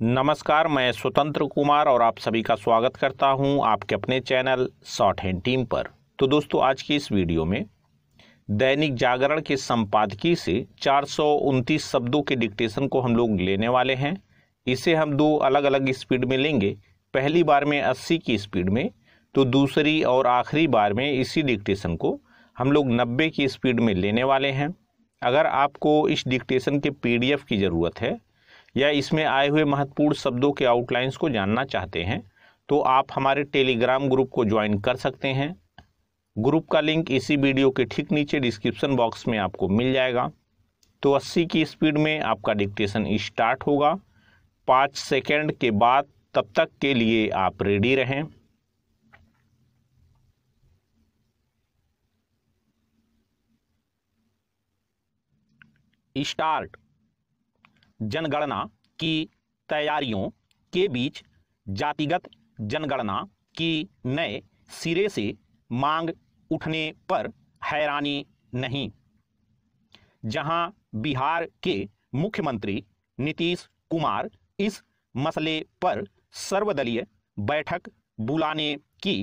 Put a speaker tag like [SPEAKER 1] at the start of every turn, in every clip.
[SPEAKER 1] नमस्कार मैं स्वतंत्र कुमार और आप सभी का स्वागत करता हूं आपके अपने चैनल शॉर्ट हैंड टीम पर तो दोस्तों आज की इस वीडियो में दैनिक जागरण के संपादकीय से चार शब्दों के डिक्टेशन को हम लोग लेने वाले हैं इसे हम दो अलग अलग स्पीड में लेंगे पहली बार में 80 की स्पीड में तो दूसरी और आखिरी बार में इसी डिक्टेशन को हम लोग 90 की स्पीड में लेने वाले हैं अगर आपको इस डिक्टेशन के पीडीएफ की ज़रूरत है या इसमें आए हुए महत्वपूर्ण शब्दों के आउटलाइंस को जानना चाहते हैं तो आप हमारे टेलीग्राम ग्रुप को ज्वाइन कर सकते हैं ग्रुप का लिंक इसी वीडियो के ठीक नीचे डिस्क्रिप्शन बॉक्स में आपको मिल जाएगा तो 80 की स्पीड में आपका डिक्टेशन स्टार्ट होगा पाँच सेकेंड के बाद तब तक के लिए आप रेडी रहें स्टार्ट जनगणना की तैयारियों के बीच जातिगत जनगणना की नए सिरे से मांग उठने पर हैरानी नहीं जहां बिहार के मुख्यमंत्री नीतीश कुमार इस मसले पर सर्वदलीय बैठक बुलाने की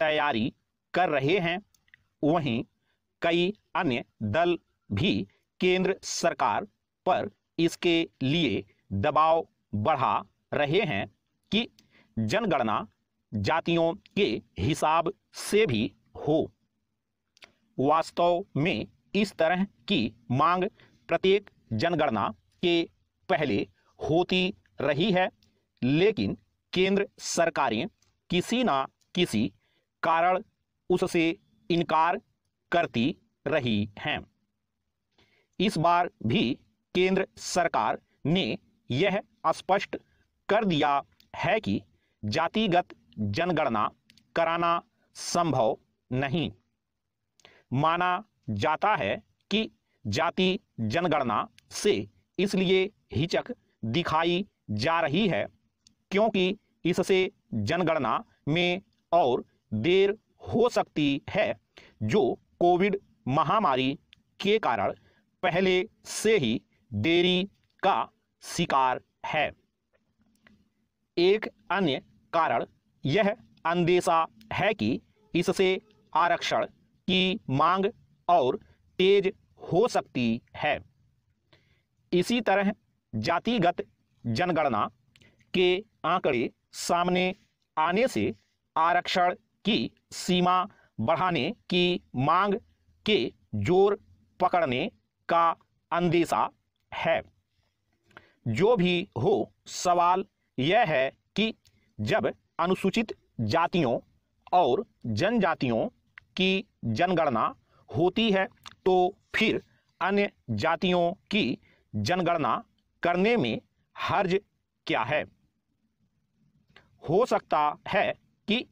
[SPEAKER 1] तैयारी कर रहे हैं वहीं कई अन्य दल भी केंद्र सरकार पर इसके लिए दबाव बढ़ा रहे हैं कि जनगणना जातियों के हिसाब से भी हो वास्तव में इस तरह की मांग प्रत्येक जनगणना के पहले होती रही है लेकिन केंद्र सरकारें किसी ना किसी कारण उससे इनकार करती रही हैं इस बार भी केंद्र सरकार ने यह स्पष्ट कर दिया है कि जातिगत जनगणना कराना संभव नहीं माना जाता है कि जाति जनगणना से इसलिए हिचक दिखाई जा रही है क्योंकि इससे जनगणना में और देर हो सकती है जो कोविड महामारी के कारण पहले से ही देरी का शिकार है एक अन्य कारण यह अंदेशा है कि इससे आरक्षण की मांग और तेज हो सकती है इसी तरह जातिगत जनगणना के आंकड़े सामने आने से आरक्षण की सीमा बढ़ाने की मांग के जोर पकड़ने का अंदेशा है जो भी हो सवाल यह है कि जब अनुसूचित जातियों और जनजातियों की जनगणना होती है तो फिर अन्य जातियों की जनगणना करने में हर्ज क्या है हो सकता है कि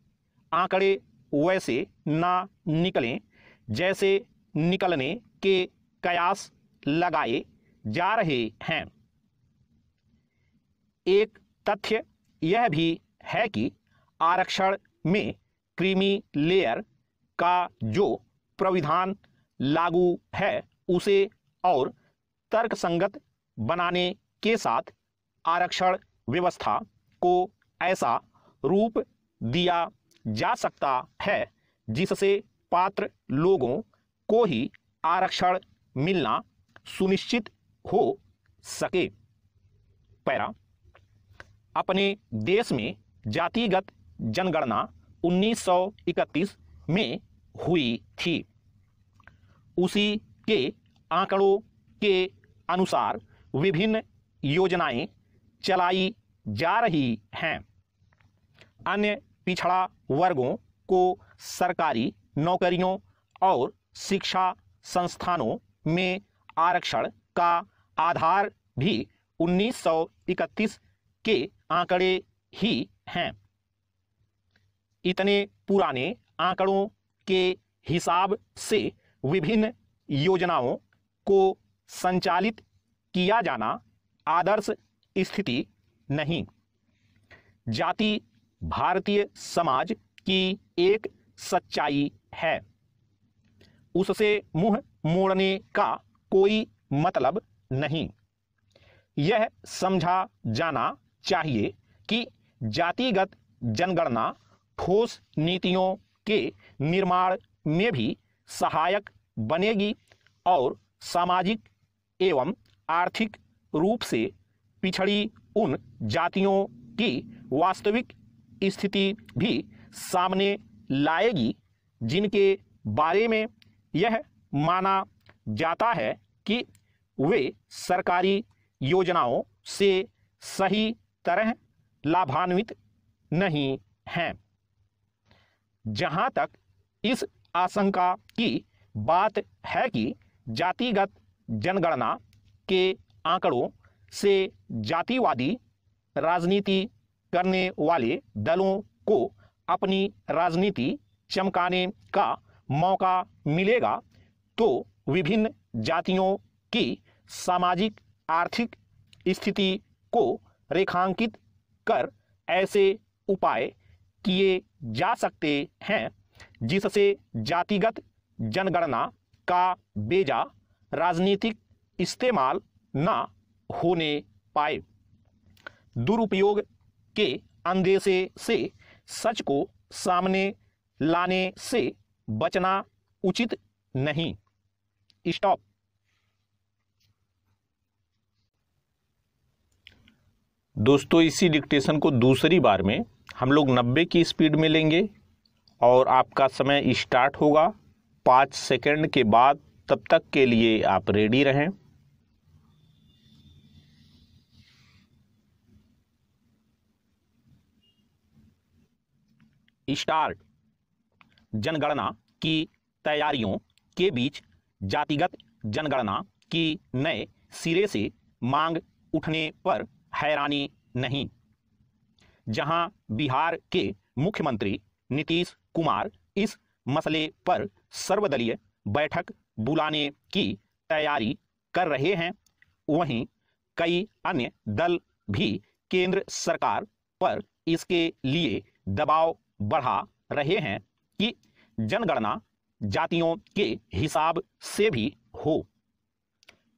[SPEAKER 1] आंकड़े वैसे ना निकलें जैसे निकलने के कयास लगाए जा रहे हैं एक तथ्य यह भी है कि आरक्षण में क्रीमी लेयर का जो प्रविधान लागू है उसे और तर्कसंगत बनाने के साथ आरक्षण व्यवस्था को ऐसा रूप दिया जा सकता है जिससे पात्र लोगों को ही आरक्षण मिलना सुनिश्चित हो सके पैरा अपने देश में जातिगत जनगणना 1931 में हुई थी उसी के आंकड़ों के अनुसार विभिन्न योजनाएं चलाई जा रही हैं अन्य पिछड़ा वर्गों को सरकारी नौकरियों और शिक्षा संस्थानों में आरक्षण का आधार भी 1931 के आंकड़े ही हैं इतने पुराने आंकड़ों के हिसाब से विभिन्न योजनाओं को संचालित किया जाना आदर्श स्थिति नहीं जाति भारतीय समाज की एक सच्चाई है उससे मुंह मोड़ने का कोई मतलब नहीं यह समझा जाना चाहिए कि जातिगत जनगणना ठोस नीतियों के निर्माण में भी सहायक बनेगी और सामाजिक एवं आर्थिक रूप से पिछड़ी उन जातियों की वास्तविक स्थिति भी सामने लाएगी जिनके बारे में यह माना जाता है कि वे सरकारी योजनाओं से सही तरह लाभान्वित नहीं हैं जहां तक इस आशंका की बात है कि जातिगत जनगणना के आंकड़ों से जातिवादी राजनीति करने वाले दलों को अपनी राजनीति चमकाने का मौका मिलेगा तो विभिन्न जातियों की सामाजिक आर्थिक स्थिति को रेखांकित कर ऐसे उपाय किए जा सकते हैं जिससे जातिगत जनगणना का बेजा राजनीतिक इस्तेमाल न होने पाए दुरुपयोग के अंदेशे से सच को सामने लाने से बचना उचित नहीं स्टॉप दोस्तों इसी डिक्टेशन को दूसरी बार में हम लोग 90 की स्पीड में लेंगे और आपका समय स्टार्ट होगा पाँच सेकंड के बाद तब तक के लिए आप रेडी रहें स्टार्ट जनगणना की तैयारियों के बीच जातिगत जनगणना की नए सिरे से मांग उठने पर हैरानी नहीं जहां बिहार के मुख्यमंत्री नीतीश कुमार इस मसले पर सर्वदलीय बैठक बुलाने की तैयारी कर रहे हैं वहीं कई अन्य दल भी केंद्र सरकार पर इसके लिए दबाव बढ़ा रहे हैं कि जनगणना जातियों के हिसाब से भी हो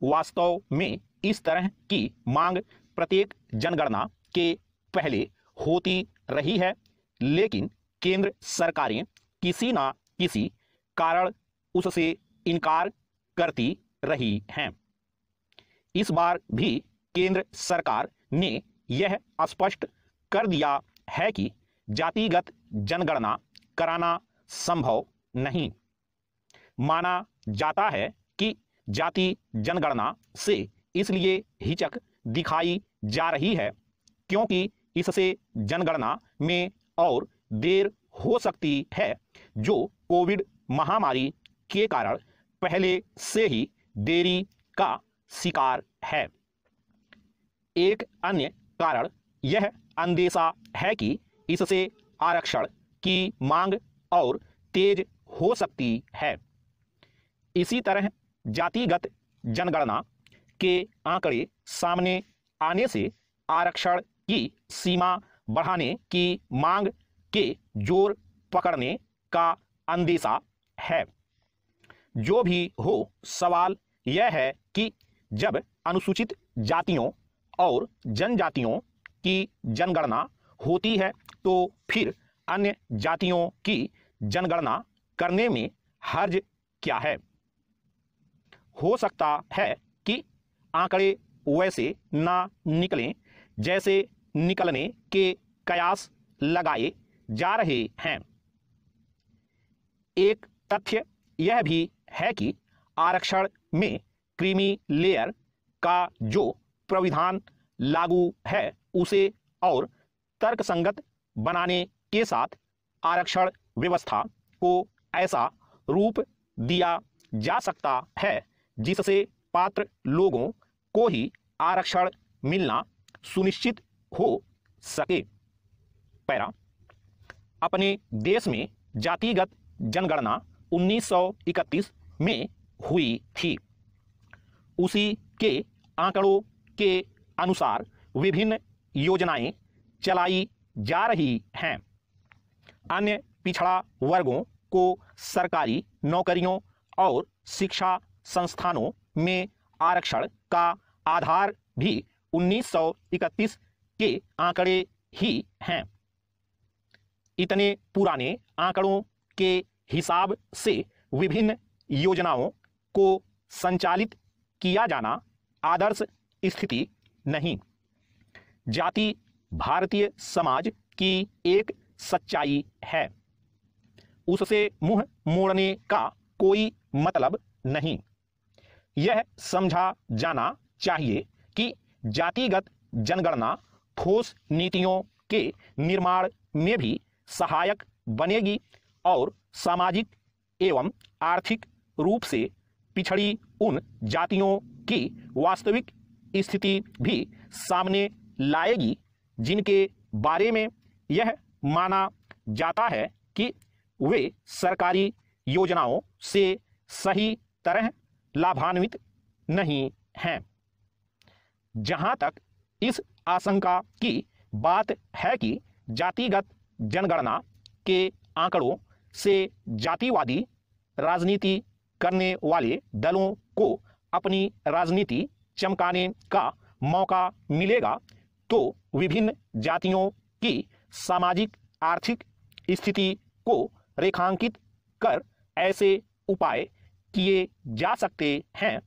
[SPEAKER 1] वास्तव में इस तरह की मांग प्रत्येक जनगणना के पहले होती रही है लेकिन केंद्र सरकारें किसी ना किसी कारण उससे इनकार करती रही हैं इस बार भी केंद्र सरकार ने यह स्पष्ट कर दिया है कि जातिगत जनगणना कराना संभव नहीं माना जाता है कि जाति जनगणना से इसलिए हिचक दिखाई जा रही है क्योंकि इससे जनगणना में और देर हो सकती है जो कोविड महामारी के कारण पहले से ही देरी का शिकार है एक अन्य कारण यह अंदेशा है कि इससे आरक्षण की मांग और तेज हो सकती है इसी तरह जातिगत जनगणना के आंकड़े सामने आने से आरक्षण की सीमा बढ़ाने की मांग के जोर पकड़ने का अंदेशा है जो भी हो सवाल यह है कि जब अनुसूचित जातियों और जनजातियों की जनगणना होती है तो फिर अन्य जातियों की जनगणना करने में हर्ज क्या है हो सकता है कि आंकड़े वैसे ना निकलें जैसे निकलने के कयास लगाए जा रहे हैं एक तथ्य यह भी है कि आरक्षण में क्रीमी लेयर का जो प्रविधान लागू है उसे और तर्कसंगत बनाने के साथ आरक्षण व्यवस्था को ऐसा रूप दिया जा सकता है जिससे पात्र लोगों को ही आरक्षण मिलना सुनिश्चित हो सके पैरा अपने देश में जातिगत जनगणना 1931 में हुई थी उसी के आंकड़ों के अनुसार विभिन्न योजनाएं चलाई जा रही हैं अन्य पिछड़ा वर्गों को सरकारी नौकरियों और शिक्षा संस्थानों में आरक्षण का आधार भी 1931 के आंकड़े ही हैं इतने पुराने आंकड़ों के हिसाब से विभिन्न योजनाओं को संचालित किया जाना आदर्श स्थिति नहीं जाति भारतीय समाज की एक सच्चाई है उससे मुंह मोड़ने का कोई मतलब नहीं यह समझा जाना चाहिए कि जातिगत जनगणना ठोस नीतियों के निर्माण में भी सहायक बनेगी और सामाजिक एवं आर्थिक रूप से पिछड़ी उन जातियों की वास्तविक स्थिति भी सामने लाएगी जिनके बारे में यह माना जाता है कि वे सरकारी योजनाओं से सही तरह लाभान्वित नहीं हैं जहां तक इस आशंका की बात है कि जातिगत जनगणना के आंकड़ों से जातिवादी राजनीति करने वाले दलों को अपनी राजनीति चमकाने का मौका मिलेगा तो विभिन्न जातियों की सामाजिक आर्थिक स्थिति को रेखांकित कर ऐसे उपाय किए जा सकते हैं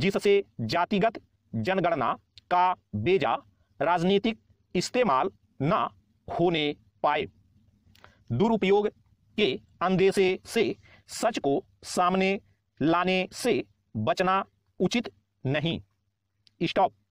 [SPEAKER 1] जिससे जातिगत जनगणना का बेजा राजनीतिक इस्तेमाल न होने पाए दुरुपयोग के अंदेशे से सच को सामने लाने से बचना उचित नहीं स्टॉप